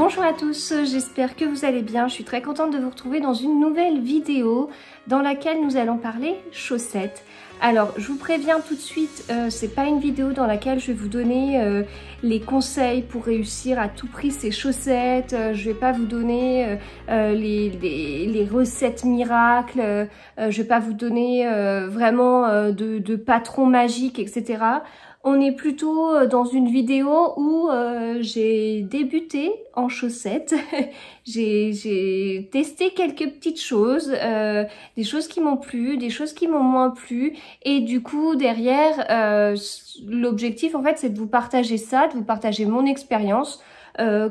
Bonjour à tous, j'espère que vous allez bien. Je suis très contente de vous retrouver dans une nouvelle vidéo dans laquelle nous allons parler chaussettes. Alors, je vous préviens tout de suite, euh, c'est pas une vidéo dans laquelle je vais vous donner euh, les conseils pour réussir à tout prix ces chaussettes. Euh, je vais pas vous donner les, recettes miracles. je vais pas vous donner vraiment de, de magiques, etc. On est plutôt euh, dans une vidéo où euh, j'ai débuté en chaussettes. j'ai testé quelques petites choses, euh, des choses qui m'ont plu, des choses qui m'ont moins plu. Et du coup, derrière, l'objectif, en fait, c'est de vous partager ça, de vous partager mon expérience,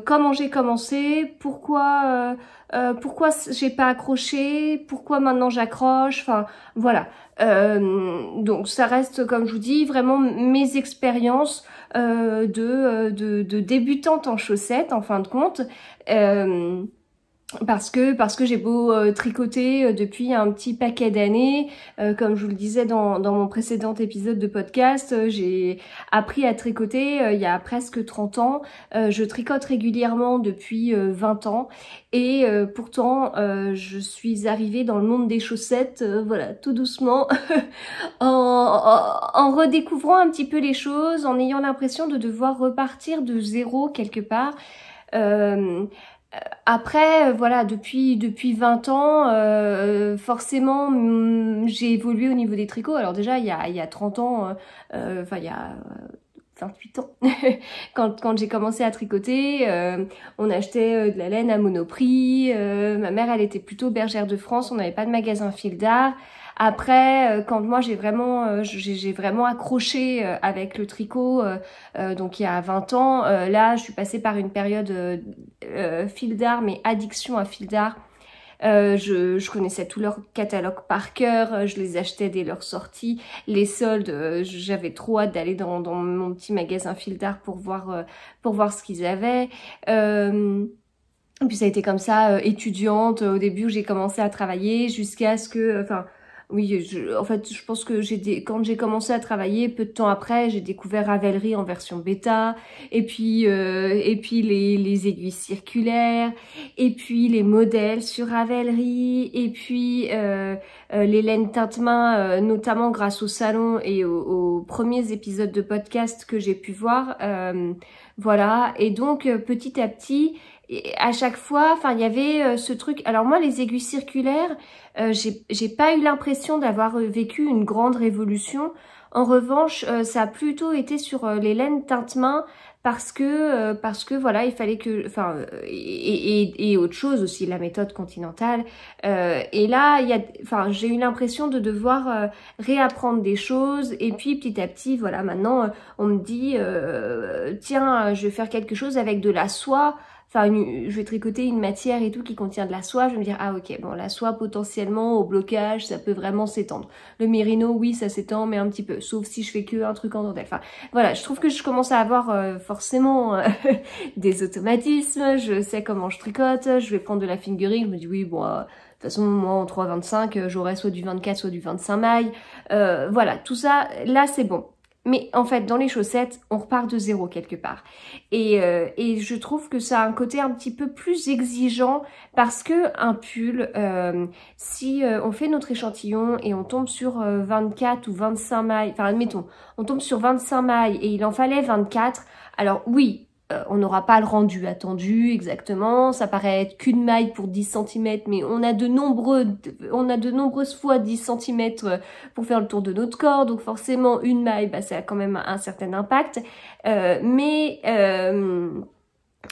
comment j'ai commencé, pourquoi euh, pourquoi j'ai pas accroché, pourquoi maintenant j'accroche, enfin voilà. Euh, donc ça reste, comme je vous dis, vraiment mes expériences euh, de, de, de, débutante en chaussettes en fin de compte parce que parce que j'ai beau euh, tricoter euh, depuis un petit paquet d'années, euh, comme je vous le disais dans, dans mon précédent épisode de podcast, j'ai appris à tricoter il y a presque 30 ans. je tricote régulièrement depuis 20 ans et pourtant je suis arrivée dans le monde des chaussettes, voilà, tout doucement, en, en, redécouvrant un petit peu les choses, en ayant l'impression de devoir repartir de zéro quelque part après, euh, voilà, depuis, depuis 20 ans, euh, euh, forcément, j'ai évolué au niveau des tricots. Alors déjà, il y a, il y a 30 ans, enfin il y a 28 ans, quand, quand j'ai commencé à tricoter, on achetait de la laine à monoprix. ma mère, elle était plutôt bergère de France, on n'avait pas de magasin fil d'art. Après, euh, quand moi j'ai vraiment, euh, j'ai vraiment accroché euh, avec le tricot, donc il y a 20 ans, là je suis passée par une période fil d'art, mais addiction à fil d'art. je, je, connaissais tous leurs catalogues par cœur, je les achetais dès leur sortie. Les soldes, j'avais trop hâte d'aller dans, dans, mon petit magasin fil d'art pour voir pour voir ce qu'ils avaient. Et puis ça a été comme ça, étudiante. Au début, j'ai commencé à travailler jusqu'à ce que, enfin, oui, en fait, je pense que j'ai quand j'ai commencé à travailler, peu de temps après, j'ai découvert Ravelry en version bêta, et puis euh, et puis les, aiguilles circulaires, et puis les modèles sur Ravelry, et puis euh, euh les laines teinte-main, euh, notamment grâce au salon et aux premiers épisodes de podcast que j'ai pu voir. Euh, voilà, et donc petit à petit, à chaque fois, enfin, il y avait euh, ce truc. Alors moi, les aiguilles circulaires, euh, j'ai pas eu l'impression d'avoir euh, vécu une grande révolution. En revanche, euh, ça a plutôt été sur les laines teintes main parce que parce que voilà, il fallait que, enfin, et, et, et, autre chose aussi, la méthode continentale. et là, il y a, enfin, j'ai eu l'impression de devoir réapprendre des choses. Et puis petit à petit, voilà, maintenant, on me dit, tiens, je vais faire quelque chose avec de la soie enfin je vais tricoter une matière et tout qui contient de la soie, je vais me dire ah ok bon la soie potentiellement au blocage ça peut vraiment s'étendre. Le mérino oui ça s'étend mais un petit peu, sauf si je fais que un truc en dentelle. Enfin voilà, je trouve que je commence à avoir euh, forcément euh, des automatismes, je sais comment je tricote, je vais prendre de la fingering, je me dis oui bon euh, de toute façon, moi, en 3,25, j'aurai soit du 24, soit du 25 mailles. voilà, tout ça, là, c'est bon. Mais en fait, dans les chaussettes, on repart de zéro quelque part. Et, euh, et je trouve que ça a un côté un petit peu plus exigeant parce que un pull, euh, si euh, on fait notre échantillon et on tombe sur 24 ou 25 mailles, enfin admettons, on tombe sur 25 mailles et il en fallait 24, alors oui, euh, on n'aura pas le rendu attendu exactement, ça paraît être qu'une maille pour 10 cm, mais on a de nombreux, on a de nombreuses fois 10 cm pour faire le tour de notre corps, donc forcément une maille, bah, ça a quand même un certain impact, euh, mais euh,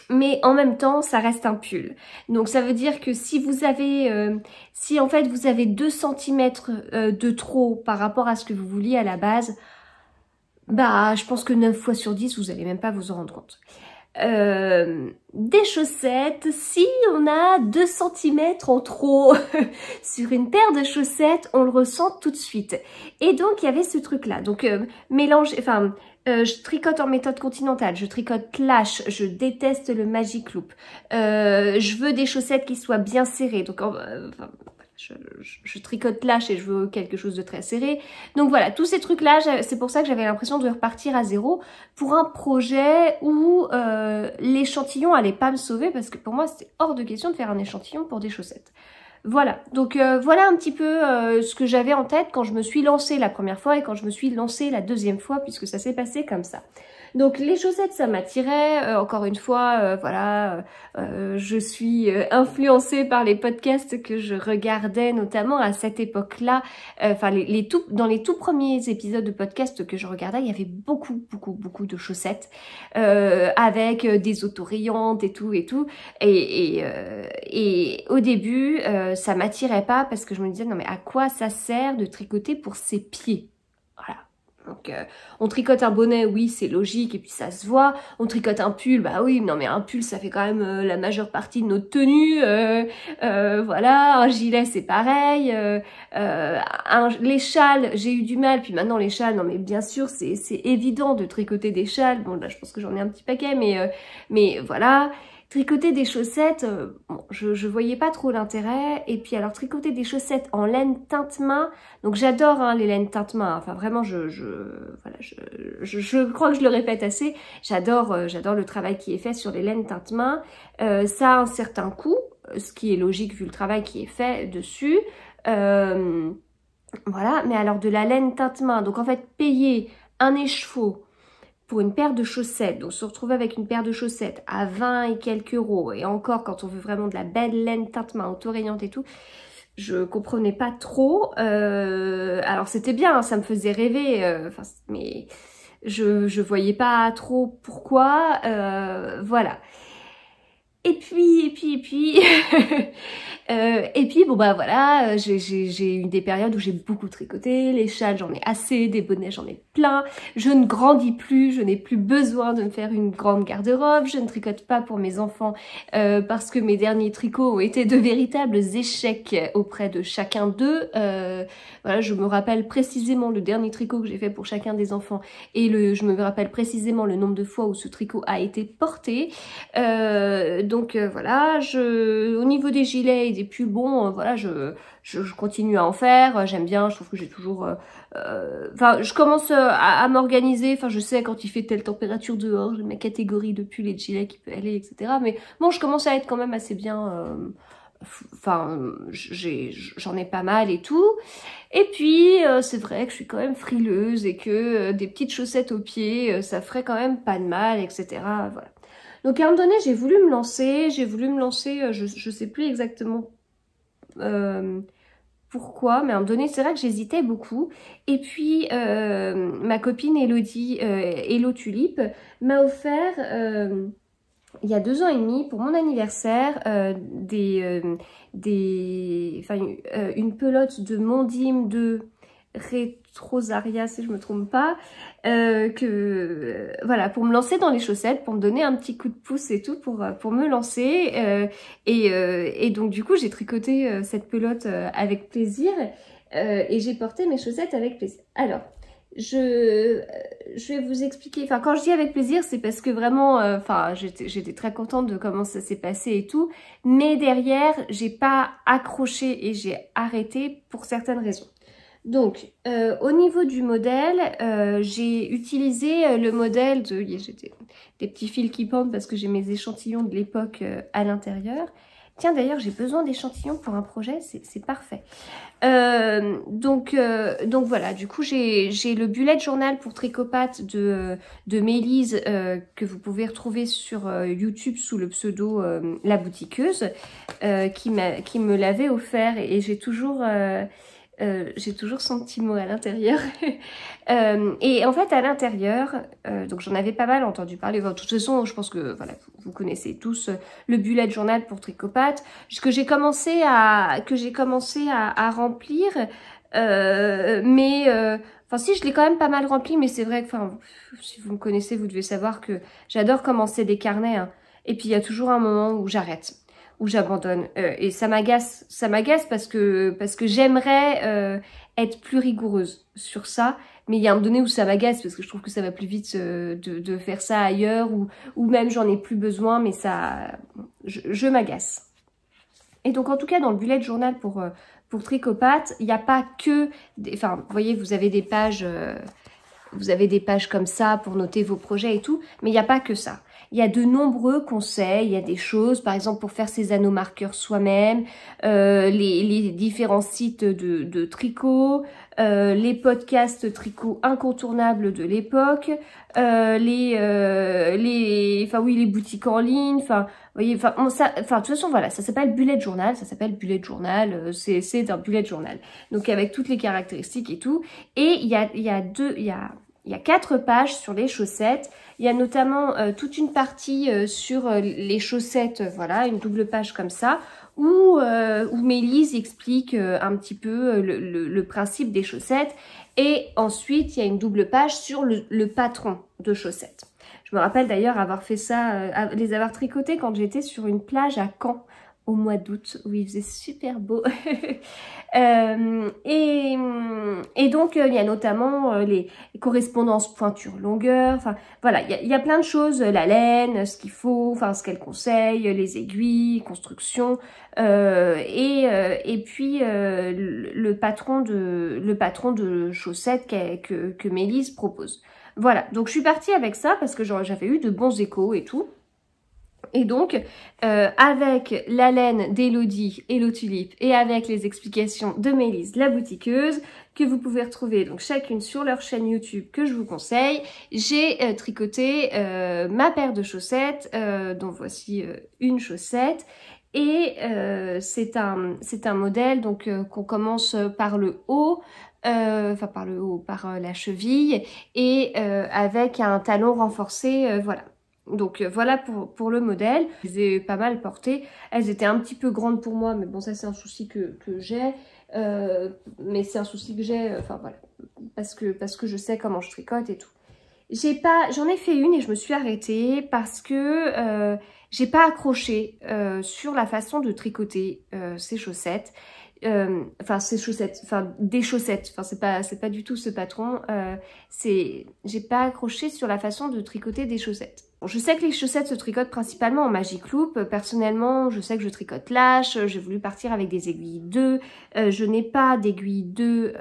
mais en même temps ça reste un pull donc ça veut dire que si vous avez si en fait vous avez 2 cm de trop par rapport à ce que vous vouliez à la base bah, je pense que 9 fois sur 10, vous allez même pas vous en rendre compte. Euh, des chaussettes, si on a 2 cm en trop sur une paire de chaussettes, on le ressent tout de suite. Et donc, il y avait ce truc-là. Donc, euh, mélange, enfin, euh, je tricote en méthode continentale, je tricote clash, je déteste le magic loop. je veux des chaussettes qui soient bien serrées. Donc, enfin, je, tricote lâche et je veux quelque chose de très serré. Donc voilà, tous ces trucs-là, c'est pour ça que j'avais l'impression de repartir à zéro pour un projet où euh, l'échantillon allait pas me sauver parce que pour moi c'était hors de question de faire un échantillon pour des chaussettes. Voilà, donc euh, voilà un petit peu euh, ce que j'avais en tête quand je me suis lancée la première fois et quand je me suis lancée la deuxième fois puisque ça s'est passé comme ça. Donc les chaussettes, ça m'attirait. Euh, encore une fois, euh, voilà, euh, je suis influencée par les podcasts que je regardais, notamment à cette époque-là. Enfin, les, tout, dans les tout premiers épisodes de podcast que je regardais, il y avait beaucoup, beaucoup, beaucoup de chaussettes avec des autorayantes et tout et tout. Et, et au début, ça m'attirait pas parce que je me disais non mais à quoi ça sert de tricoter pour ses pieds voilà. Donc, euh, on tricote un bonnet, oui, c'est logique, et puis ça se voit. On tricote un pull, bah oui, non mais un pull, ça fait quand même euh, la majeure partie de notre tenue. Euh, voilà, un gilet, c'est pareil. les châles, j'ai eu du mal, puis maintenant les châles, non mais bien sûr, c'est évident de tricoter des châles. Bon, là, je pense que j'en ai un petit paquet, mais, mais voilà. Tricoter des chaussettes, euh, je, ne voyais pas trop l'intérêt. Et puis alors tricoter des chaussettes en laine teinte-main, donc j'adore hein, les laines teinte-main, enfin vraiment je, je, voilà, je, crois que je le répète assez, j'adore euh, j'adore le travail qui est fait sur les laines teinte-main. Euh, ça a un certain coût, ce qui est logique vu le travail qui est fait dessus. voilà, mais alors de la laine teinte-main, donc en fait payer un écheveau pour une paire de chaussettes, donc se retrouver avec une paire de chaussettes à 20 et quelques euros, et encore quand on veut vraiment de la belle laine auto-rayante et tout, je comprenais pas trop. Euh, alors c'était bien, hein, ça me faisait rêver, euh, mais je, je voyais pas trop pourquoi, euh, voilà. Et puis, et puis, et puis, euh, et puis, bon bah voilà, euh, j'ai eu des périodes où j'ai beaucoup tricoté, les châles j'en ai assez, des bonnets j'en ai plein, je ne grandis plus, je n'ai plus besoin de me faire une grande garde-robe, je ne tricote pas pour mes enfants euh, parce que mes derniers tricots ont été de véritables échecs auprès de chacun d'eux. Voilà, je me rappelle précisément le dernier tricot que j'ai fait pour chacun des enfants et le, je me rappelle précisément le nombre de fois où ce tricot a été porté. Euh, donc euh, voilà, je, au niveau des gilets et des pulls, bon, euh, voilà, je, je, continue à en faire. J'aime bien, je trouve que j'ai toujours... Enfin, je commence à, m'organiser. Enfin, je sais quand il fait telle température dehors, j'ai ma catégorie de pulls et de gilets qui peut aller, etc. Mais bon, je commence à être quand même assez bien enfin, j'en ai, pas mal et tout. Et puis, euh, c'est vrai que je suis quand même frileuse et que euh, des petites chaussettes aux pieds, euh, ça ferait quand même pas de mal, etc. Voilà. Donc à un moment donné, j'ai voulu me lancer, j'ai voulu me lancer, je, sais plus exactement pourquoi, mais à un moment donné, c'est vrai que j'hésitais beaucoup. Et puis, ma copine Elodie, Hello Tulip, m'a offert il y a deux ans et demi, pour mon anniversaire, euh, des, euh, des, euh, une pelote de Mondim de Retrosaria, si je ne me trompe pas, que voilà, pour me lancer dans les chaussettes, pour me donner un petit coup de pouce et tout, pour, pour me lancer. et, donc du coup, j'ai tricoté cette pelote avec plaisir et j'ai porté mes chaussettes avec plaisir. Alors, je je vais vous expliquer. Enfin, quand je dis avec plaisir, c'est parce que vraiment, euh, enfin, j'étais très contente de comment ça s'est passé et tout. Mais derrière, j'ai pas accroché et j'ai arrêté pour certaines raisons. Donc, euh, au niveau du modèle, euh, j'ai utilisé le modèle de... J'ai des, petits fils qui pendent parce que j'ai mes échantillons de l'époque à l'intérieur. Tiens, d'ailleurs, j'ai besoin d'échantillons pour un projet, c'est parfait. Euh, donc, euh, donc voilà, du coup, j'ai le bullet journal pour tricopathe de, de Mélise euh, que vous pouvez retrouver sur YouTube sous le pseudo La Boutiqueuse qui, qui me l'avait offert et j'ai toujours... Euh, j'ai toujours son petit mot à l'intérieur. Euh, et en fait, à l'intérieur, euh, donc j'en avais pas mal entendu parler. de toute façon, je pense que voilà, vous connaissez tous le bullet journal pour tricopathe que j'ai commencé à que j'ai commencé à, remplir. mais enfin si, je l'ai quand même pas mal rempli. Mais c'est vrai que enfin, si vous me connaissez, vous devez savoir que j'adore commencer des carnets. Hein. Et puis il y a toujours un moment où j'arrête où j'abandonne. Euh, et ça m'agace, ça m'agace parce que parce que j'aimerais euh, être plus rigoureuse sur ça, mais il y a un donné où ça m'agace parce que je trouve que ça va plus vite euh, de, de, faire ça ailleurs ou ou même j'en ai plus besoin, mais ça, je, m'agace. Et donc en tout cas dans le bullet journal pour pour tricopathe, il n'y a pas que, des, enfin vous voyez vous avez des pages vous avez des pages comme ça pour noter vos projets et tout, mais il n'y a pas que ça il y a de nombreux conseils, il y a des choses, par exemple pour faire ses anneaux marqueurs soi-même, euh, les, différents sites de, tricot, euh, les podcasts tricot incontournables de l'époque, euh, les, les, enfin oui, les boutiques en ligne, enfin, voyez, enfin, on, ça, enfin, de toute façon, voilà, ça s'appelle bullet journal, ça s'appelle bullet journal, c'est un bullet journal, donc avec toutes les caractéristiques et tout, et il y a, il y a deux, il y a il y a quatre pages sur les chaussettes. Il y a notamment euh, toute une partie euh, sur euh, les chaussettes, voilà, une double page comme ça, où, où Mélise explique un petit peu le, principe des chaussettes. Et ensuite, il y a une double page sur le, le patron de chaussettes. Je me rappelle d'ailleurs avoir fait ça, les avoir tricotées quand j'étais sur une plage à Caen au mois d'août oui, il faisait super beau. Euh, et, donc, euh, il y a notamment euh, les, correspondances pointure-longueur. Enfin, voilà, il y, a, plein de choses. La laine, ce qu'il faut, enfin, ce qu'elle conseille, les aiguilles, construction. et, et puis, le, patron de, le patron de chaussettes que, que, que Mélise propose. Voilà, donc je suis partie avec ça parce que j'avais eu de bons échos et tout. Et donc, euh, avec la laine d'Elodie et l'eau tulipe et avec les explications de Mélise, la boutiqueuse, que vous pouvez retrouver donc chacune sur leur chaîne YouTube que je vous conseille, j'ai euh, tricoté euh, ma paire de chaussettes, dont voici une chaussette. Et c'est un, un modèle donc qu'on commence par le haut, enfin par le haut, par la cheville, et avec un talon renforcé, voilà. Donc euh, voilà pour, pour, le modèle. Je les ai pas mal portées. Elles étaient un petit peu grandes pour moi, mais bon ça c'est un souci que, que j'ai. Euh, mais c'est un souci que j'ai, euh, enfin voilà, parce que, parce que je sais comment je tricote et tout. J'ai pas, j'en ai fait une et je me suis arrêtée parce que j'ai pas accroché sur la façon de tricoter ces chaussettes. Enfin, ces chaussettes, enfin des chaussettes, enfin c'est pas, c'est pas du tout ce patron. c'est, j'ai pas accroché sur la façon de tricoter des chaussettes. Je sais que les chaussettes se tricotent principalement en Magic Loop. Euh, personnellement, je sais que je tricote lâche. Euh, j'ai voulu partir avec des aiguilles 2. Euh, je n'ai pas d'aiguille 2...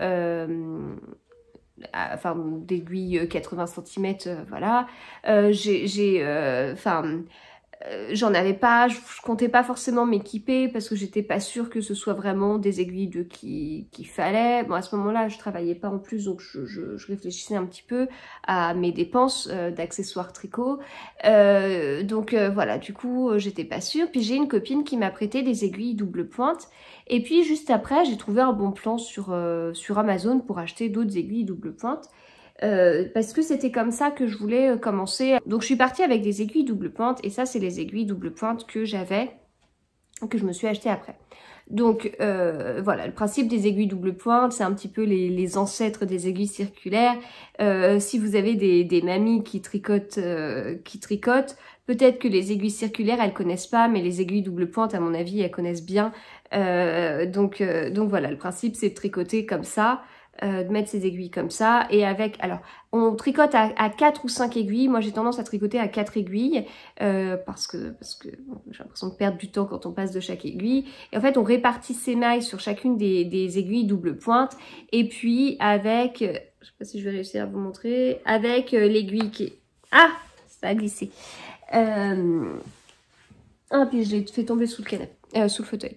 enfin d'aiguille 80 cm voilà j'ai enfin euh, j'en avais pas, je, comptais pas forcément m'équiper parce que j'étais pas sûre que ce soit vraiment des aiguilles de qu'il qui fallait. Bon, à ce moment-là, je travaillais pas en plus, donc je, je, réfléchissais un petit peu à mes dépenses euh, d'accessoires tricot. Euh, donc voilà, du coup, j'étais pas sûre. Puis j'ai une copine qui m'a prêté des aiguilles double pointe. Et puis juste après, j'ai trouvé un bon plan sur, sur Amazon pour acheter d'autres aiguilles double pointe. Euh, parce que c'était comme ça que je voulais euh, commencer. Donc je suis partie avec des aiguilles double pointe et ça c'est les aiguilles double pointe que j'avais, que je me suis acheté après. Donc euh, voilà, le principe des aiguilles double pointe, c'est un petit peu les, ancêtres des aiguilles circulaires. si vous avez des, des mamies qui tricotent, qui tricotent, peut-être que les aiguilles circulaires elles connaissent pas, mais les aiguilles double pointe, à mon avis, elles connaissent bien. donc donc voilà, le principe c'est de tricoter comme ça. Euh, de mettre ses aiguilles comme ça et avec alors on tricote à, quatre 4 ou cinq aiguilles moi j'ai tendance à tricoter à quatre aiguilles euh, parce que parce que j'ai l'impression de perdre du temps quand on passe de chaque aiguille et en fait on répartit ses mailles sur chacune des, aiguilles double pointe et puis avec je sais pas si je vais réussir à vous montrer avec euh, l'aiguille qui est... ah ça a glissé ah puis je l'ai fait tomber sous le canapé euh, sous le fauteuil.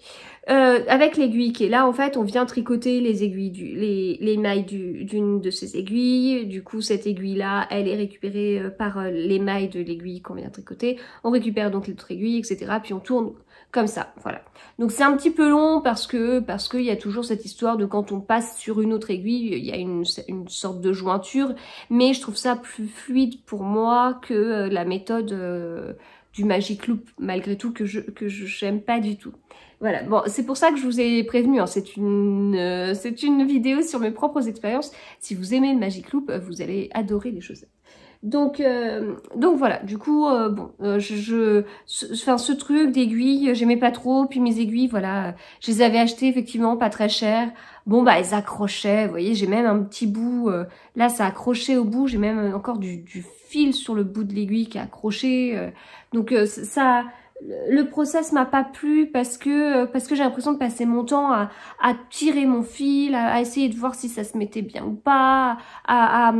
Euh, avec l'aiguille qui est là, en fait, on vient tricoter les aiguilles, du, les, les mailles d'une de ces aiguilles. Du coup, cette aiguille-là, elle est récupérée euh, par les mailles de l'aiguille qu'on vient tricoter. On récupère donc l'autre aiguille, etc. Puis on tourne comme ça, voilà. Donc c'est un petit peu long parce que parce qu'il y a toujours cette histoire de quand on passe sur une autre aiguille, il y a une, une, sorte de jointure, mais je trouve ça plus fluide pour moi que la méthode du Magic Loop, malgré tout, que je que j'aime pas du tout. Voilà, bon, c'est pour ça que je vous ai prévenu, hein. c'est une, euh, c'est une vidéo sur mes propres expériences. Si vous aimez le Magic Loop, vous allez adorer les choses donc, euh, donc voilà, du coup, euh, bon, euh, je, je ce, ce truc d'aiguilles, j'aimais pas trop. Puis mes aiguilles, voilà, je les avais achetées effectivement pas très cher, Bon, bah, elles accrochaient, vous voyez, j'ai même un petit bout, là, ça accrochait au bout. J'ai même encore du, du, fil sur le bout de l'aiguille qui a accroché. donc ça, le process m'a pas plu parce que parce que j'ai l'impression de passer mon temps à, à tirer mon fil, à, essayer de voir si ça se mettait bien ou pas, à,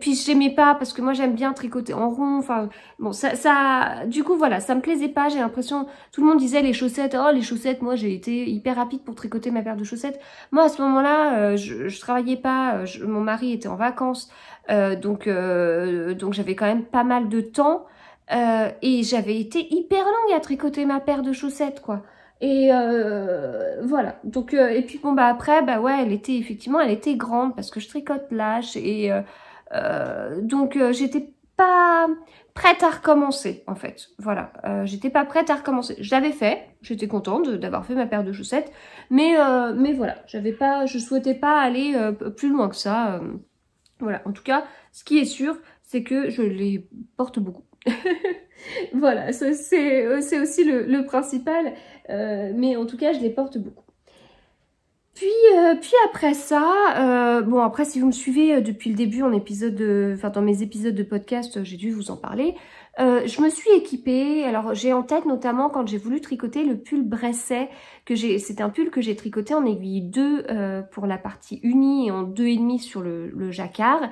puis je pas parce que moi j'aime bien tricoter en rond. Enfin bon, ça, ça, du coup voilà, ça me plaisait pas. J'ai l'impression tout le monde disait les chaussettes. Oh les chaussettes, moi j'ai été hyper rapide pour tricoter ma paire de chaussettes. Moi à ce moment-là, euh, je, je travaillais pas. Euh, mon mari était en vacances, euh, donc donc j'avais quand même pas mal de temps. Euh, et j'avais été hyper longue à tricoter ma paire de chaussettes, quoi. Et euh, voilà. Donc euh, et puis bon bah après bah ouais elle était effectivement elle était grande parce que je tricote lâche et donc j'étais pas prête à recommencer en fait. Voilà, j'étais pas prête à recommencer. J'avais fait, j'étais contente d'avoir fait ma paire de chaussettes, mais mais voilà, j'avais pas, je souhaitais pas aller plus loin que ça. voilà. En tout cas, ce qui est sûr, c'est que je les porte beaucoup. voilà, euh, c'est aussi le, principal, euh, mais en tout cas, je les porte beaucoup. Puis, euh, puis après ça, bon après si vous me suivez depuis le début en épisode, de, enfin dans mes épisodes de podcast, j'ai dû vous en parler. je me suis équipée, alors j'ai en tête notamment quand j'ai voulu tricoter le pull Bresset, que j'ai, c'est un pull que j'ai tricoté en aiguille 2 pour la partie unie et en 2,5 sur le, jacquard.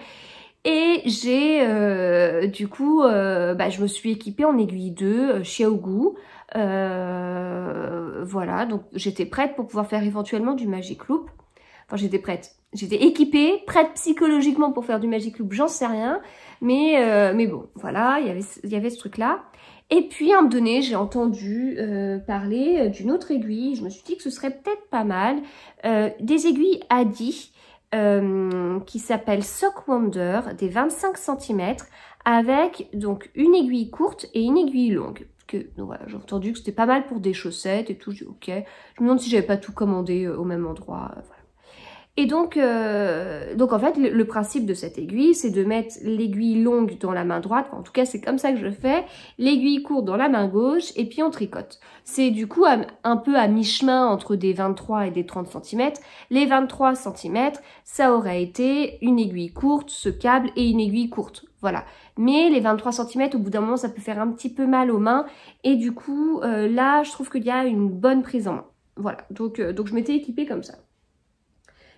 Et j'ai euh, du coup, euh, bah, je me suis équipée en aiguille 2 chez Ogu. voilà, donc j'étais prête pour pouvoir faire éventuellement du Magic Loop. Enfin, j'étais prête. J'étais équipée, prête psychologiquement pour faire du Magic Loop, j'en sais rien. Mais, euh, mais bon, voilà, y il y avait ce truc-là. Et puis, un moment donné, j'ai entendu parler d'une autre aiguille. Je me suis dit que ce serait peut-être pas mal. des aiguilles à Adi euh, qui s'appelle Sock Wonder, des 25 cm, avec donc une aiguille courte et une aiguille longue. Que, voilà, j'ai entendu que c'était pas mal pour des chaussettes et tout, je ok. Je me demande si j'avais pas tout commandé euh, au même endroit, euh, voilà. Et donc, euh, donc en fait, le, principe de cette aiguille, c'est de mettre l'aiguille longue dans la main droite, en tout cas c'est comme ça que je fais, l'aiguille courte dans la main gauche, et puis on tricote. C'est du coup un, peu à mi-chemin entre des 23 et des 30 cm. Les 23 cm, ça aurait été une aiguille courte, ce câble, et une aiguille courte. Voilà. Mais les 23 cm, au bout d'un moment, ça peut faire un petit peu mal aux mains. Et du coup, euh, là, je trouve qu'il y a une bonne prise en main. Voilà. Donc, euh, donc je m'étais équipée comme ça.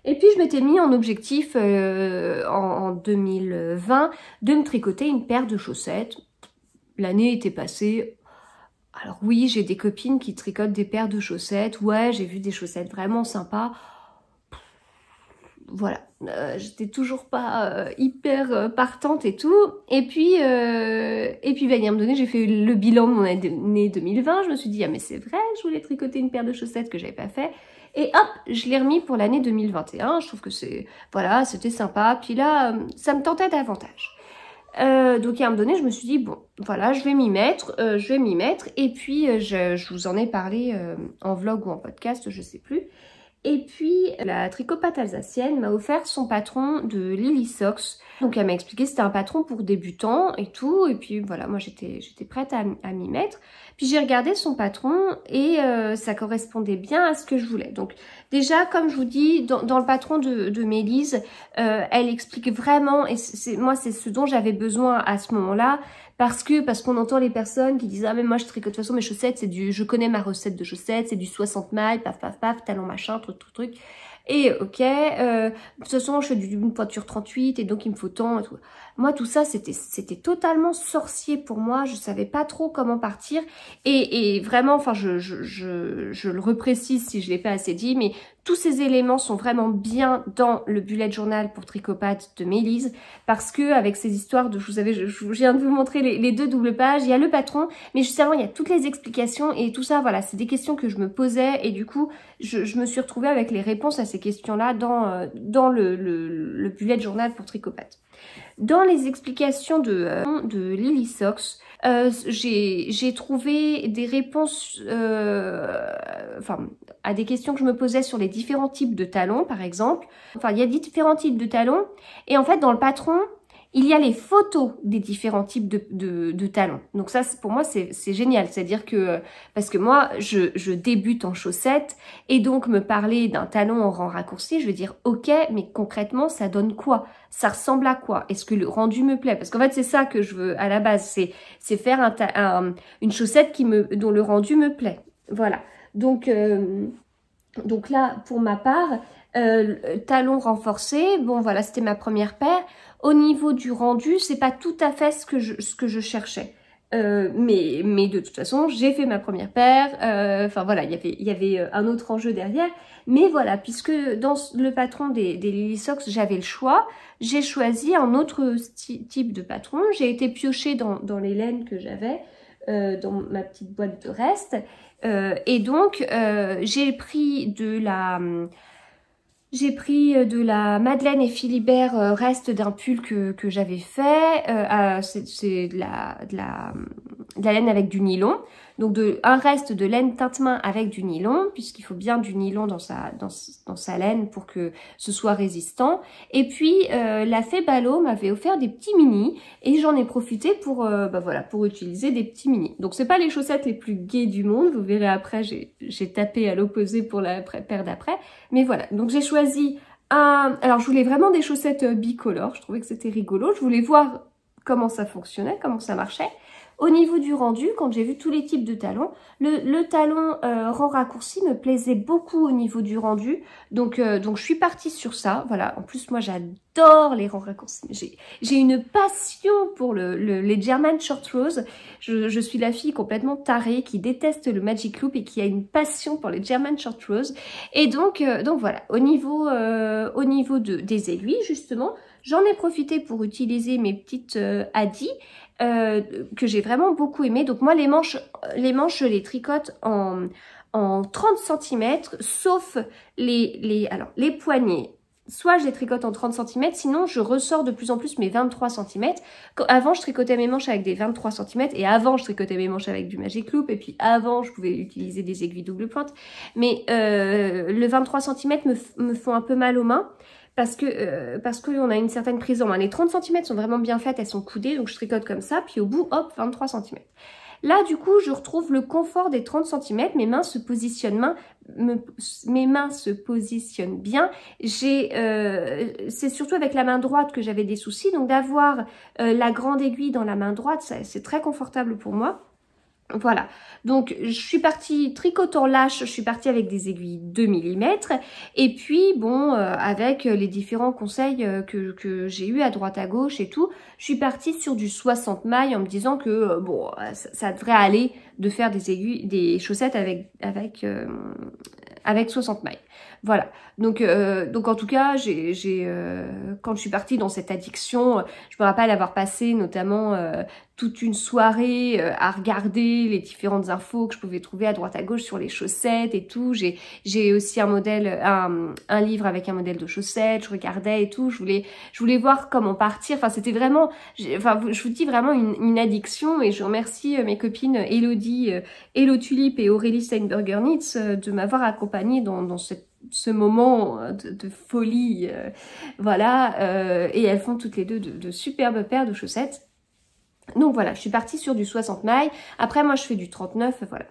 Et puis je m'étais mis en objectif euh, en, 2020 de me tricoter une paire de chaussettes. L'année était passée, alors oui, j'ai des copines qui tricotent des paires de chaussettes. Ouais, j'ai vu des chaussettes vraiment sympas. Voilà, euh, j'étais toujours pas euh, hyper partante et tout. Et puis, et puis, ben, à un moment donné, j'ai fait le bilan de mon année 2020. Je me suis dit, ah mais c'est vrai, je voulais tricoter une paire de chaussettes que j'avais pas fait. Et hop, je l'ai remis pour l'année 2021. Je trouve que c'est, voilà, c'était sympa. Puis là, euh, ça me tentait davantage. Euh, donc à un moment donné, je me suis dit bon, voilà, je vais m'y mettre, euh, je vais m'y mettre. Et puis je, vous en ai parlé en vlog ou en podcast, je sais plus. Et puis la tricopate alsacienne m'a offert son patron de Lily Sox. Donc elle m'a expliqué c'était un patron pour débutants et tout. Et puis voilà, moi j'étais prête à, m'y mettre. Puis j'ai regardé son patron et euh, ça correspondait bien à ce que je voulais. Donc déjà, comme je vous dis, dans, dans le patron de, de Mélise, euh, elle explique vraiment, et c'est moi c'est ce dont j'avais besoin à ce moment-là, parce que parce qu'on entend les personnes qui disent ah mais moi je tricote de toute façon mes chaussettes c'est du je connais ma recette de chaussettes c'est du 60 mailles paf paf paf talon machin truc truc truc et ok, euh, de toute façon je fais une pointure 38 et donc il me faut tant. Et tout. Moi tout ça c'était totalement sorcier pour moi, je savais pas trop comment partir et, et vraiment, enfin je, je, je, je le reprécise si je l'ai pas assez dit, mais tous ces éléments sont vraiment bien dans le bullet journal pour tricopathe de Mélise parce que avec ces histoires de, vous savez, je, viens de vous montrer les, deux doubles pages, il y a le patron, mais justement il y a toutes les explications et tout ça, voilà, c'est des questions que je me posais et du coup je, me suis retrouvée avec les réponses à ces questions-là dans, euh, dans le, le, le bullet journal pour tricopathe. Dans les explications de, euh, de Lily Sox, euh, j'ai trouvé des réponses euh, enfin, à des questions que je me posais sur les différents types de talons, par exemple. Enfin, il y a différents types de talons. Et en fait, dans le patron, il y a les photos des différents types de, de, talons. Donc ça, pour moi, c'est génial. C'est-à-dire que, parce que moi, je, débute en chaussettes et donc me parler d'un talon en rang raccourci, je veux dire, ok, mais concrètement, ça donne quoi Ça ressemble à quoi Est-ce que le rendu me plaît Parce qu'en fait, c'est ça que je veux à la base, c'est faire un, une chaussette qui me, dont le rendu me plaît. Voilà. Donc, euh, donc là, pour ma part, euh, talons renforcés. Bon, voilà, c'était ma première paire. Au niveau du rendu, c'est pas tout à fait ce que je, ce que je cherchais. Euh, mais, mais de toute façon, j'ai fait ma première paire. Euh, enfin voilà, il y avait, il y avait euh, un autre enjeu derrière. Mais voilà, puisque dans le patron des, des Lily Socks, j'avais le choix, j'ai choisi un autre type de patron. J'ai été piochée dans, dans les laines que j'avais, dans ma petite boîte de reste. et donc, j'ai pris de la j'ai pris euh, de la Madeleine et Philibert euh, reste d'un pull que, que j'avais fait. Euh, c'est de la, de la de la laine avec du nylon. Donc de, un reste de laine teinte-main avec du nylon, puisqu'il faut bien du nylon dans sa, dans, sa laine pour que ce soit résistant. Et puis euh, la Fée m'avait offert des petits mini et j'en ai profité pour, euh, bah voilà, pour utiliser des petits mini. Donc c'est pas les chaussettes les plus gaies du monde, vous verrez après, j'ai tapé à l'opposé pour la paire d'après. Mais voilà, donc j'ai choisi un... Alors je voulais vraiment des chaussettes euh, bicolores, je trouvais que c'était rigolo, je voulais voir comment ça fonctionnait, comment ça marchait. Au niveau du rendu, quand j'ai vu tous les types de talons, le, talon euh, raccourci me plaisait beaucoup au niveau du rendu. Donc, euh, donc je suis partie sur ça. Voilà. En plus, moi, j'adore les rangs raccourcis. J'ai une passion pour les German Short rose. Je, suis la fille complètement tarée qui déteste le Magic Loop et qui a une passion pour les German Short rose. Et donc, euh, donc voilà. Au niveau, au niveau de, des aiguilles, justement, j'en ai profité pour utiliser mes petites addies. Euh, que j'ai vraiment beaucoup aimé. Donc moi les manches, les manches je les tricote en, en 30 cm sauf les, les, alors, les poignets. Soit je les tricote en 30 cm, sinon je ressors de plus en plus mes 23 cm. Avant, je tricotais mes manches avec des 23 cm, et avant, je tricotais mes manches avec du Magic Loop, et puis avant, je pouvais utiliser des aiguilles double pointe. Mais euh, le 23 cm me, me font un peu mal aux mains parce que euh, parce qu'on a une certaine prise en Les 30 cm sont vraiment bien faites, elles sont coudées, donc je tricote comme ça, puis au bout, hop, 23 cm. Là, du coup, je retrouve le confort des 30 cm, mes mains se positionnent, mes mains se positionnent bien. J'ai, euh, c'est surtout avec la main droite que j'avais des soucis, donc d'avoir euh, la grande aiguille dans la main droite, c'est très confortable pour moi. Voilà, donc je suis partie tricotant lâche, je suis partie avec des aiguilles 2 mm et puis bon, euh, avec les différents conseils euh, que, que j'ai eu à droite à gauche et tout, je suis partie sur du 60 mailles en me disant que euh, bon, ça, devrait aller de faire des aiguilles, des chaussettes avec, avec, avec 60 mailles. Voilà. Donc, euh, donc en tout cas, j'ai, euh, quand je suis partie dans cette addiction, euh, je me rappelle avoir passé notamment toute une soirée à regarder les différentes infos que je pouvais trouver à droite à gauche sur les chaussettes et tout. J'ai, aussi un modèle, un, livre avec un modèle de chaussettes. Je regardais et tout. Je voulais, je voulais voir comment partir. Enfin, c'était vraiment, enfin, je vous dis vraiment une, addiction. Et je remercie mes copines Elodie, Elo Tulip et Aurélie Steinberger-Nitz de m'avoir accompagnée dans cette ce moment euh, de, folie, euh, voilà, euh, et elles font toutes les deux de, superbes paires de chaussettes. Donc voilà, je suis partie sur du 60 mailles, après moi je fais du 39, voilà.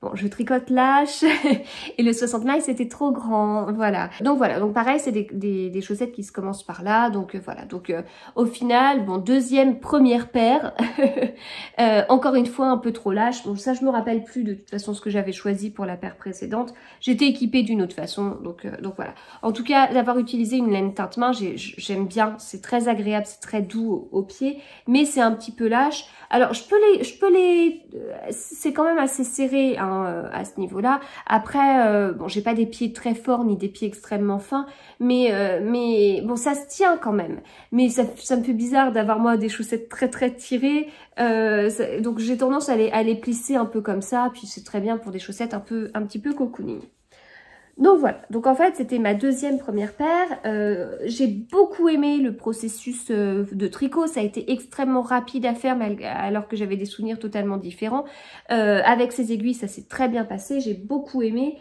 Bon, je tricote lâche et le 60 mailles c'était trop grand, voilà. Donc voilà, donc pareil, c'est des, des, des, chaussettes qui se commencent par là, donc euh, voilà. Donc euh, au final, bon, deuxième, première paire, euh, encore une fois un peu trop lâche. Bon, ça je me rappelle plus de toute façon ce que j'avais choisi pour la paire précédente. J'étais équipée d'une autre façon, donc, donc voilà. En tout cas, d'avoir utilisé une laine teinte main, j'aime bien, c'est très agréable, c'est très doux au pied. mais c'est un petit peu lâche. Alors je peux les, je peux les, c'est quand même assez serré, hein, Hein, euh, à ce niveau-là. Après, euh, bon, j'ai pas des pieds très forts ni des pieds extrêmement fins, mais euh, mais bon, ça se tient quand même. Mais ça, me fait bizarre d'avoir moi des chaussettes très très tirées, donc j'ai tendance à les, à les plisser un peu comme ça. Puis c'est très bien pour des chaussettes un peu un petit peu cocooning. Donc voilà, donc en fait c'était ma deuxième première paire, euh, j'ai beaucoup aimé le processus euh, de tricot, ça a été extrêmement rapide à faire alors que j'avais des souvenirs totalement différents. Euh, avec ces aiguilles ça s'est très bien passé, j'ai beaucoup aimé,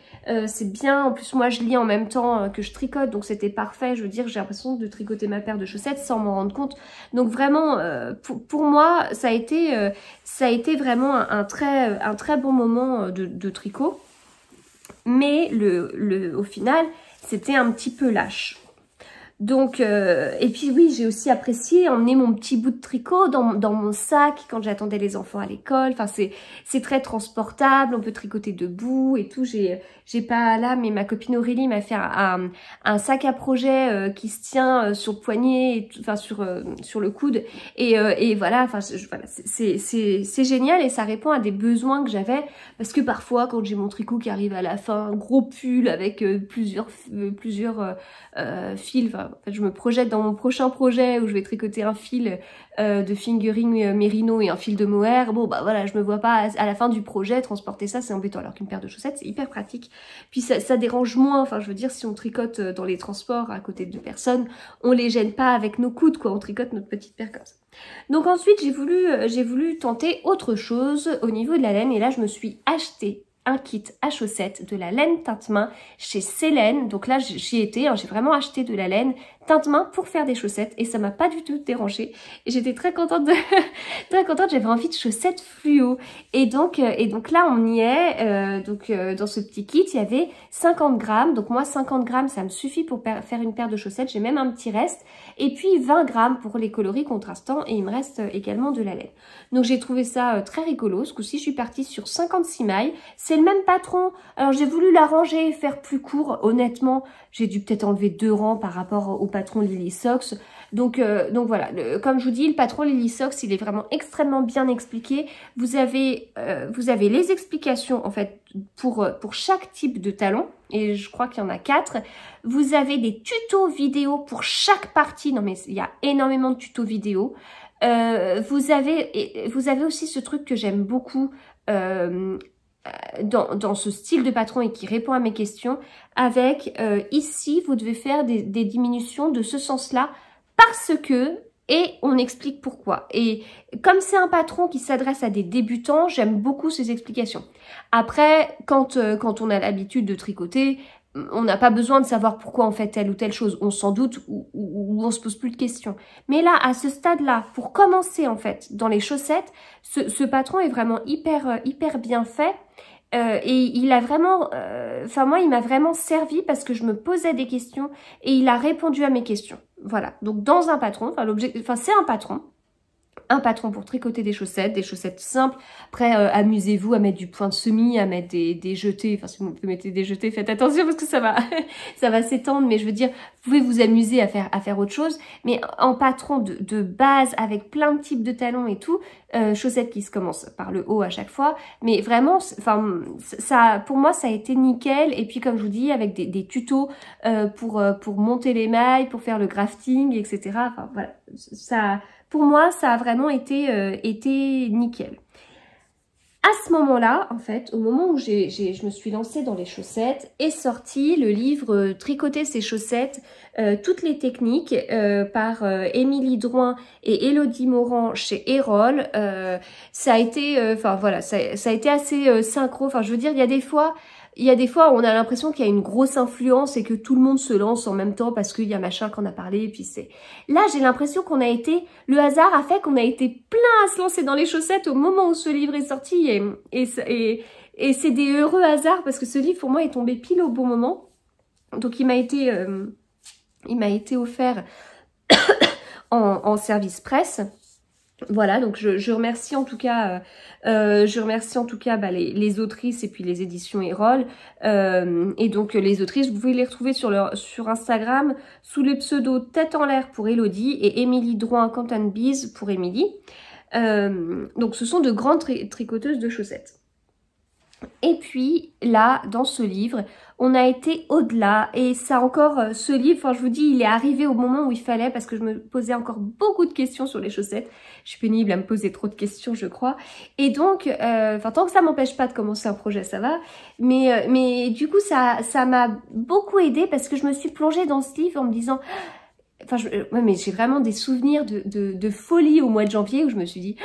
c'est bien, en plus moi je lis en même temps que je tricote donc c'était parfait, je veux dire j'ai l'impression de tricoter ma paire de chaussettes sans m'en rendre compte. Donc vraiment pour, moi ça a été, ça a été vraiment un, très, un très bon moment de tricot mais le, le, au final, c'était un petit peu lâche. Donc, euh, et puis oui, j'ai aussi apprécié emmener mon petit bout de tricot dans, dans mon sac quand j'attendais les enfants à l'école. Enfin, c'est très transportable, on peut tricoter debout et tout. J'ai pas là, mais ma copine Aurélie m'a fait un, un, sac à projet euh, qui se tient euh, sur le poignet, et, enfin sur, euh, sur le coude. Et, et voilà, enfin voilà, c'est génial et ça répond à des besoins que j'avais. Parce que parfois, quand j'ai mon tricot qui arrive à la fin, un gros pull avec plusieurs, plusieurs fils, je me projette dans mon prochain projet où je vais tricoter un fil euh, de fingering euh, mérino et un fil de mohair. Bon bah voilà, je me vois pas à, la fin du projet transporter ça, c'est embêtant. Alors qu'une paire de chaussettes, c'est hyper pratique. Puis ça, dérange moins. Enfin, je veux dire, si on tricote euh, dans les transports à côté de personnes, on les gêne pas avec nos coudes, quoi. On tricote notre petite paire Donc ensuite, j'ai voulu, j'ai voulu tenter autre chose au niveau de la laine et là, je me suis acheté un kit à chaussettes de la laine teinte-main chez Célène. Donc là, j'y étais, hein, j'ai vraiment acheté de la laine teintement pour faire des chaussettes et ça m'a pas du tout dérangé. J'étais très contente, de... très contente. J'avais envie de chaussettes fluo et donc euh, et donc là on y est. Euh, donc euh, dans ce petit kit il y avait 50 grammes. Donc moi 50 grammes ça me suffit pour faire une paire de chaussettes. J'ai même un petit reste et puis 20 grammes pour les coloris contrastants et il me reste également de la laine. Donc j'ai trouvé ça très rigolo. Ce coup-ci je suis partie sur 56 mailles. C'est le même patron. Alors j'ai voulu l'arranger et faire plus court. Honnêtement j'ai dû peut-être enlever deux rangs par rapport au patron Lily Sox. Donc, euh, donc voilà, comme je vous dis, le patron Lily Sox, il est vraiment extrêmement bien expliqué. Vous avez, euh, vous avez les explications en fait pour, euh, pour chaque type de talon. Et je crois qu'il y en a quatre. Vous avez des tutos vidéo pour chaque partie. Non mais il y a énormément de tutos vidéo. vous avez vous avez aussi ce truc que j'aime beaucoup euh, euh, dans, ce style de patron et qui répond à mes questions, avec euh, ici, vous devez faire des, diminutions de ce sens-là parce que, et on explique pourquoi. Et comme c'est un patron qui s'adresse à des débutants, j'aime beaucoup ces explications. Après, quand, euh, quand on a l'habitude de tricoter, on n'a pas besoin de savoir pourquoi on fait telle ou telle chose. On s'en doute ou, on se pose plus de questions. Mais là, à ce stade-là, pour commencer en fait dans les chaussettes, ce, ce patron est vraiment hyper euh, hyper bien fait. Euh, et il a vraiment, euh, enfin moi, il m'a vraiment servi parce que je me posais des questions et il a répondu à mes questions. Voilà. Donc dans un patron, enfin l'objet, enfin c'est un patron un patron pour tricoter des chaussettes, des chaussettes simples. Après, euh, amusez-vous à mettre du point de semis, à mettre des, des jetés. Enfin, si vous mettez des jetés, faites attention parce que ça va, ça va s'étendre. Mais je veux dire, vous pouvez vous amuser à faire, à faire autre chose. Mais en patron de, de base, avec plein de types de talons et tout, euh, chaussettes qui se commencent par le haut à chaque fois. Mais vraiment, enfin, ça, pour moi, ça a été nickel. Et puis, comme je vous dis, avec des, des tutos euh, pour pour monter les mailles, pour faire le grafting, etc. Enfin, voilà, ça pour moi, ça a vraiment été, euh, été nickel. À ce moment-là, en fait, au moment où je me suis lancée dans les chaussettes, est sorti le livre euh, Tricoter ses chaussettes, euh, toutes les techniques par Émilie Drouin et Elodie Morand chez Erol. ça a été, enfin voilà, ça, ça, a été assez synchro. Enfin, je veux dire, il y a des fois, il y a des fois où on a l'impression qu'il y a une grosse influence et que tout le monde se lance en même temps parce qu'il y a machin qu'on a parlé et puis c'est... Là, j'ai l'impression qu'on a été... Le hasard a fait qu'on a été plein à se lancer dans les chaussettes au moment où ce livre est sorti et, et, c'est des heureux hasards parce que ce livre, pour moi, est tombé pile au bon moment. Donc, il m'a été... Euh, il m'a été offert en, service presse. Voilà, donc je, je, remercie en tout cas, euh, euh, je remercie en tout cas bah, les, autrices et puis les éditions Erol. Euh, et donc les autrices, vous pouvez les retrouver sur leur sur Instagram sous les pseudos Tête en l'air pour Elodie et Émilie droit Canton Bise pour Émilie. donc ce sont de grandes tricoteuses de chaussettes. Et puis là, dans ce livre, on a été au-delà et ça encore, euh, ce livre, enfin je vous dis, il est arrivé au moment où il fallait parce que je me posais encore beaucoup de questions sur les chaussettes. Je suis pénible à me poser trop de questions, je crois. Et donc, euh, enfin tant que ça m'empêche pas de commencer un projet, ça va. Mais euh, mais du coup, ça ça m'a beaucoup aidé parce que je me suis plongée dans ce livre en me disant. Enfin, mais j'ai vraiment des souvenirs de, de folie au mois de janvier où je me suis dit,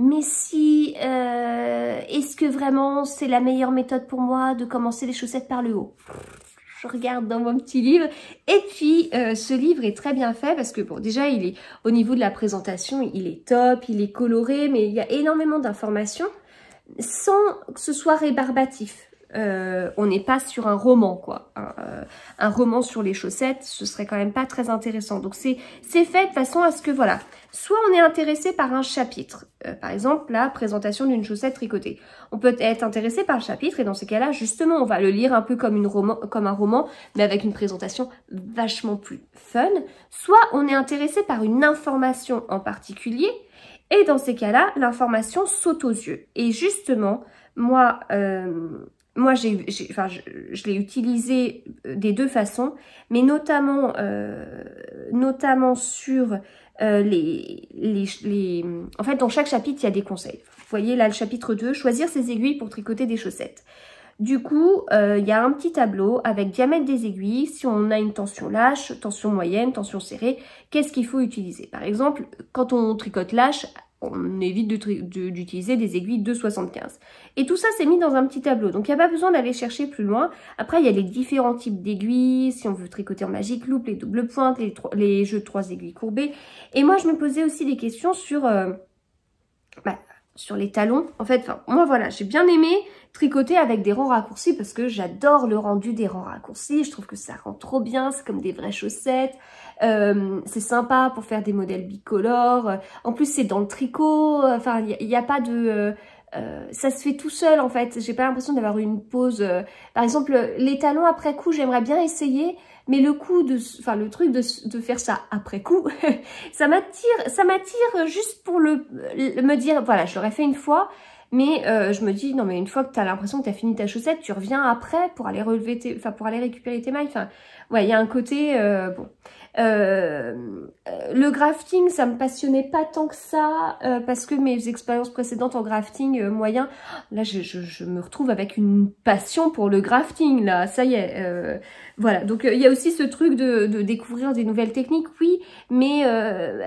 mais si, euh, est-ce que vraiment c'est la meilleure méthode pour moi de commencer les chaussettes par le haut je regarde dans mon petit livre. Et puis, euh, ce livre est très bien fait parce que, bon, déjà, il est au niveau de la présentation, il est top, il est coloré, mais il y a énormément d'informations sans que ce soit rébarbatif. Euh, on n'est pas sur un roman, quoi. Euh, un, roman sur les chaussettes, ce serait quand même pas très intéressant. Donc, c'est fait de façon à ce que, voilà, soit on est intéressé par un chapitre, euh, par exemple la présentation d'une chaussette tricotée. On peut être intéressé par le chapitre et dans ces cas-là, justement, on va le lire un peu comme, une roman, comme un roman, mais avec une présentation vachement plus fun. Soit on est intéressé par une information en particulier, et dans ces cas-là, l'information saute aux yeux. Et justement, moi, euh, moi, j'ai, enfin, je, je l'ai utilisé euh, des deux façons, mais notamment, euh, notamment sur euh, les, les, les, En fait, dans chaque chapitre, il y a des conseils. Vous voyez là, le chapitre 2, choisir ses aiguilles pour tricoter des chaussettes. Du coup, il y a un petit tableau avec diamètre des aiguilles, si on a une tension lâche, tension moyenne, tension serrée, qu'est-ce qu'il faut utiliser Par exemple, quand on tricote lâche, on évite d'utiliser des aiguilles 75. Et tout ça, c'est mis dans un petit tableau. Donc, il n'y a pas besoin d'aller chercher plus loin. Après, il y a les différents types d'aiguilles, si on veut tricoter en magique, loupe les doubles pointes, les, jeux de trois aiguilles courbées. Et moi, je me posais aussi des questions sur, euh, bah, sur les talons. En fait, moi, voilà, j'ai bien aimé tricoter avec des rangs raccourcis parce que j'adore le rendu des rangs raccourcis. Je trouve que ça rend trop bien, c'est comme des vraies chaussettes. Euh, c'est sympa pour faire des modèles bicolores. Euh, en plus, c'est dans le tricot. Euh, enfin, il n'y a, pas de... Euh, ça se fait tout seul en fait, j'ai pas l'impression d'avoir une pause. Par exemple, les talons après coup, j'aimerais bien essayer, mais le coup de, enfin le truc de, faire ça après coup, ça m'attire, ça m'attire juste pour le, me dire voilà, je l'aurais fait une fois, mais je me dis non mais une fois que t'as l'impression que t'as fini ta chaussette, tu reviens après pour aller relever, enfin pour aller récupérer tes mailles. Enfin, ouais, il y a un côté bon. Euh, le grafting, ça me passionnait pas tant que ça, euh, parce que mes expériences précédentes en grafting euh, moyen, là je, me retrouve avec une passion pour le grafting, là, ça y est. voilà, donc il y a aussi ce truc de, découvrir des nouvelles techniques, oui, mais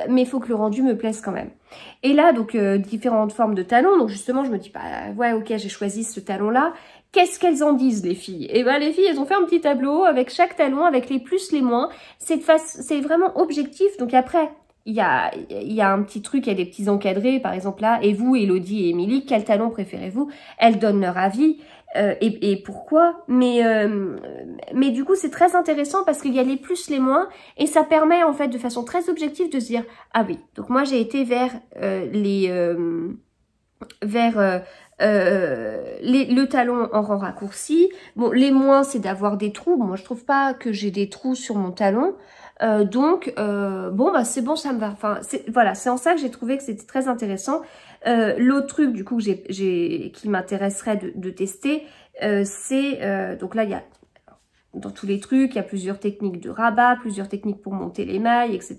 mais faut que le rendu me plaise quand même. Et là, donc différentes formes de talons, donc justement je me dis, pas bah, ouais ok, j'ai choisi ce talon-là, Qu'est-ce qu'elles en disent, les filles Eh bien, les filles, elles ont fait un petit tableau avec chaque talon, avec les plus, les moins. C'est vraiment objectif. Donc après, il y a, y a un petit truc, il y a des petits encadrés, par exemple là. Et vous, Elodie et Émilie, quel talon préférez-vous Elles donnent leur avis. Euh, et, pourquoi mais, euh, mais du coup, c'est très intéressant parce qu'il y a les plus, les moins. Et ça permet, en fait, de façon très objective de se dire « Ah oui, donc moi, j'ai été vers euh, les vers euh, le talon en rang raccourci. Bon, les moins, c'est d'avoir des trous. Moi, je trouve pas que j'ai des trous sur mon talon. Euh, donc, euh, bon, bah, c'est bon, ça me va. Enfin, voilà, c'est en ça que j'ai trouvé que c'était très intéressant. L'autre truc, du coup, j'ai qui m'intéresserait de, de, tester, c'est... donc là, il y a dans tous les trucs, il y a plusieurs techniques de rabat, plusieurs techniques pour monter les mailles, etc.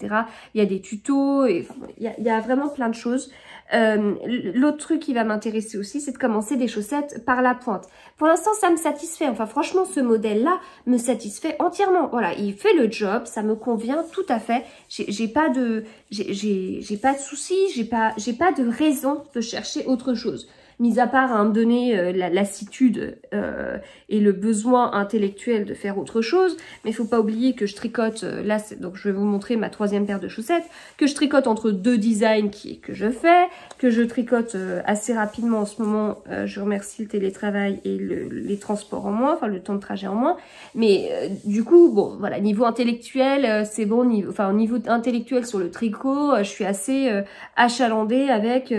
Il y a des tutos, et, il, y a, vraiment plein de choses. Euh, l'autre truc qui va m'intéresser aussi, c'est de commencer des chaussettes par la pointe. Pour l'instant, ça me satisfait. Enfin, franchement, ce modèle-là me satisfait entièrement. Voilà, il fait le job, ça me convient tout à fait. J'ai pas de, j'ai pas de soucis, j'ai pas, j'ai pas de raison de chercher autre chose mis à part à hein, me donner euh, la lassitude euh, et le besoin intellectuel de faire autre chose, mais il faut pas oublier que je tricote, euh, là donc je vais vous montrer ma troisième paire de chaussettes, que je tricote entre deux designs qui, que je fais, que je tricote assez rapidement en ce moment, je remercie le télétravail et le, les transports en moins, enfin le temps de trajet en moins, mais du coup, bon voilà, niveau intellectuel, c'est bon, niveau, enfin au niveau intellectuel sur le tricot, je suis assez achalandée avec,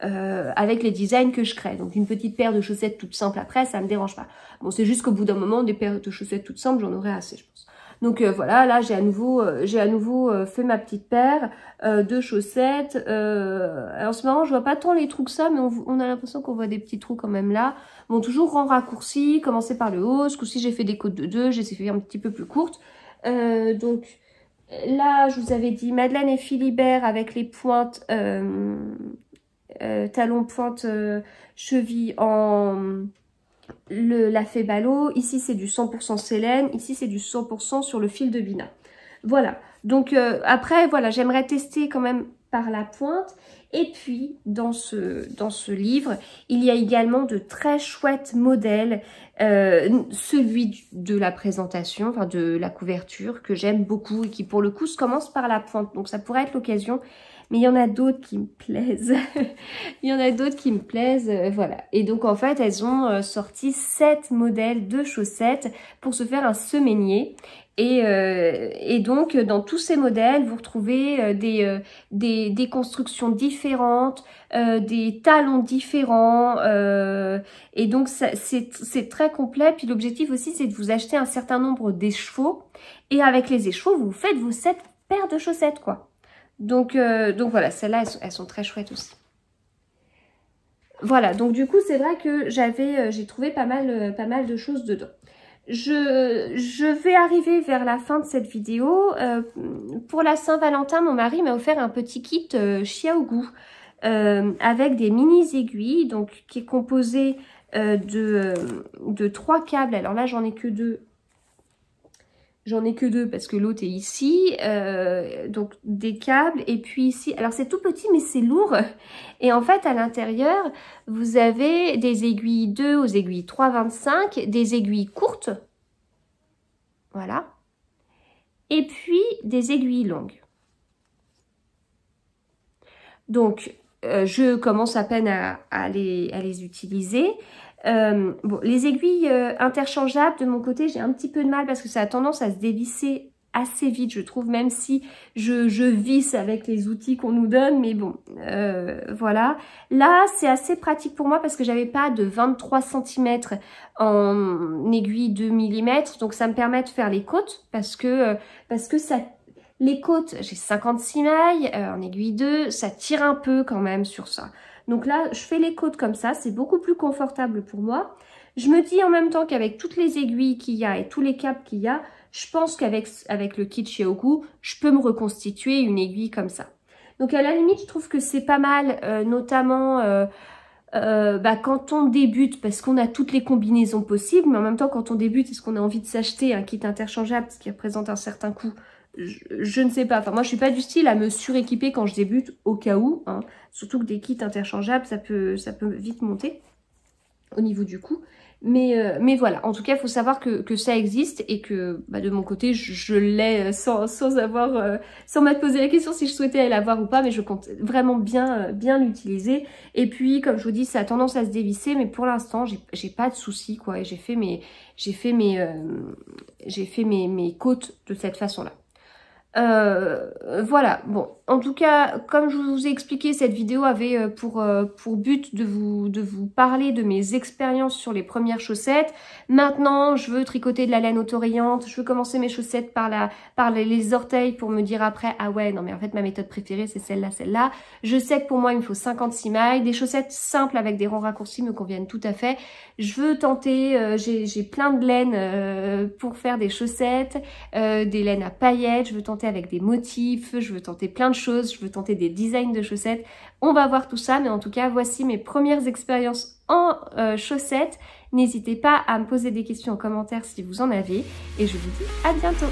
avec les designs que je crée. Donc une petite paire de chaussettes toutes simple après, ça me dérange pas. Bon, c'est juste qu'au bout d'un moment, des paires de chaussettes toutes simples, j'en aurai assez, je pense. Donc euh, voilà, là j'ai à nouveau, euh, j'ai à nouveau euh, fait ma petite paire de chaussettes. en ce moment, je vois pas tant les trous que ça, mais on, a l'impression qu'on voit des petits trous quand même là. Bon, toujours en raccourci, commencer par le haut. Ce coup-ci, j'ai fait des côtes de deux, j'ai fait un petit peu plus courtes. donc là, je vous avais dit Madeleine et Philibert avec les pointes talons, euh, talon pointe euh, cheville en le, la ballot Ici, c'est du 100% Sélène. Ici, c'est du 100% sur le fil de Bina. Voilà. Donc, euh, après, voilà, j'aimerais tester quand même par la pointe. Et puis, dans ce, dans ce livre, il y a également de très chouettes modèles. celui de la présentation, enfin de la couverture, que j'aime beaucoup et qui, pour le coup, se commence par la pointe. Donc, ça pourrait être l'occasion mais il y en a d'autres qui me plaisent. il y en a d'autres qui me plaisent, euh, voilà. Et donc en fait, elles ont euh, sorti sept modèles de chaussettes pour se faire un semainier. Euh, et, donc, dans tous ces modèles, vous retrouvez des, des, constructions différentes, des talons différents. et donc, c'est très complet. Puis l'objectif aussi, c'est de vous acheter un certain nombre d'échevaux. Et avec les échevaux, vous faites vos sept paires de chaussettes, quoi. Donc, euh, donc voilà, celles-là, elles, sont très chouettes aussi. Voilà, donc du coup, c'est vrai que j'avais, euh, j'ai trouvé pas mal, euh, pas mal de choses dedans. Je, je, vais arriver vers la fin de cette vidéo. pour la Saint-Valentin, mon mari m'a offert un petit kit euh, avec des mini aiguilles, donc qui est composé de, de trois câbles. Alors là, j'en ai que deux J'en ai que deux parce que l'autre est ici, euh, donc des câbles. Et puis ici, alors c'est tout petit mais c'est lourd. Et en fait, à l'intérieur, vous avez des aiguilles 2 aux aiguilles 3,25, des aiguilles courtes, voilà, et puis des aiguilles longues. Donc, euh, je commence à peine à les utiliser. Euh, bon, les aiguilles euh, interchangeables, de mon côté, j'ai un petit peu de mal parce que ça a tendance à se dévisser assez vite, je trouve, même si je, visse avec les outils qu'on nous donne, mais bon, euh, voilà. Là, c'est assez pratique pour moi parce que j'avais pas de 23 cm en aiguille 2 mm, donc ça me permet de faire les côtes parce que, parce que ça les côtes, j'ai 56 mailles en aiguille 2, ça tire un peu quand même sur ça. Donc là, je fais les côtes comme ça, c'est beaucoup plus confortable pour moi. Je me dis en même temps qu'avec toutes les aiguilles qu'il y a et tous les caps qu'il y a, je pense qu'avec avec le kit chez Oku, je peux me reconstituer une aiguille comme ça. Donc à la limite, je trouve que c'est pas mal, euh, notamment euh, euh, bah, quand on débute, parce qu'on a toutes les combinaisons possibles, mais en même temps quand on débute, est-ce qu'on a envie de s'acheter un kit interchangeable, ce qui représente un certain coût je, ne sais pas. Enfin, moi, je suis pas du style à me suréquiper quand je débute, au cas où. Hein. Surtout que des kits interchangeables, ça peut, ça peut vite monter au niveau du coût. Mais, euh, mais voilà, en tout cas, il faut savoir que, que, ça existe et que bah, de mon côté, je, l'ai euh, sans, sans avoir, euh, sans m'être posé la question si je souhaitais l'avoir ou pas, mais je compte vraiment bien, bien l'utiliser. Et puis, comme je vous dis, ça a tendance à se dévisser, mais pour l'instant, j'ai pas de soucis, quoi. Et j'ai fait mes, j'ai fait mes, j'ai fait mes, mes côtes de cette façon-là. Euh, voilà, bon, en tout cas, comme je vous ai expliqué, cette vidéo avait euh, pour, euh, pour but de vous, de vous parler de mes expériences sur les premières chaussettes. Maintenant, je veux tricoter de la laine autorayante, je veux commencer mes chaussettes par, la, par les orteils pour me dire après, ah ouais, non mais en fait ma méthode préférée c'est celle-là, celle-là. Je sais que pour moi il me faut 56 mailles, des chaussettes simples avec des rangs raccourcis me conviennent tout à fait. Je veux tenter, j'ai plein de laine pour faire des chaussettes, des laines à paillettes, je veux tenter avec des motifs, je veux tenter plein de choses, je veux tenter des designs de chaussettes. On va voir tout ça, mais en tout cas, voici mes premières expériences en euh, chaussettes. N'hésitez pas à me poser des questions en commentaire si vous en avez, et je vous dis à bientôt